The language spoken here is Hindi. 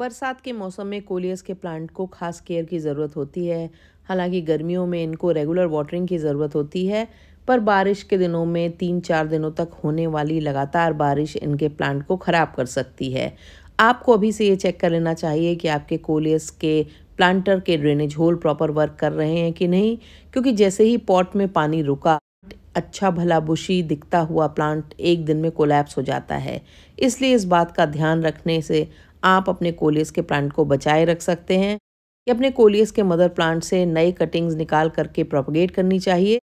बरसात के मौसम में कोलियस के प्लांट को खास केयर की ज़रूरत होती है हालांकि गर्मियों में इनको रेगुलर वाटरिंग की ज़रूरत होती है पर बारिश के दिनों में तीन चार दिनों तक होने वाली लगातार बारिश इनके प्लांट को ख़राब कर सकती है आपको अभी से ये चेक कर लेना चाहिए कि आपके कोलियस के प्लांटर के ड्रेनेज होल प्रॉपर वर्क कर रहे हैं कि नहीं क्योंकि जैसे ही पॉट में पानी रुका अच्छा भला बुशी दिखता हुआ प्लांट एक दिन में कोलैप्स हो जाता है इसलिए इस बात का ध्यान रखने से आप अपने कोलियस के प्लांट को बचाए रख सकते हैं कि अपने कोलियस के मदर प्लांट से नए कटिंग्स निकाल करके प्रोपगेट करनी चाहिए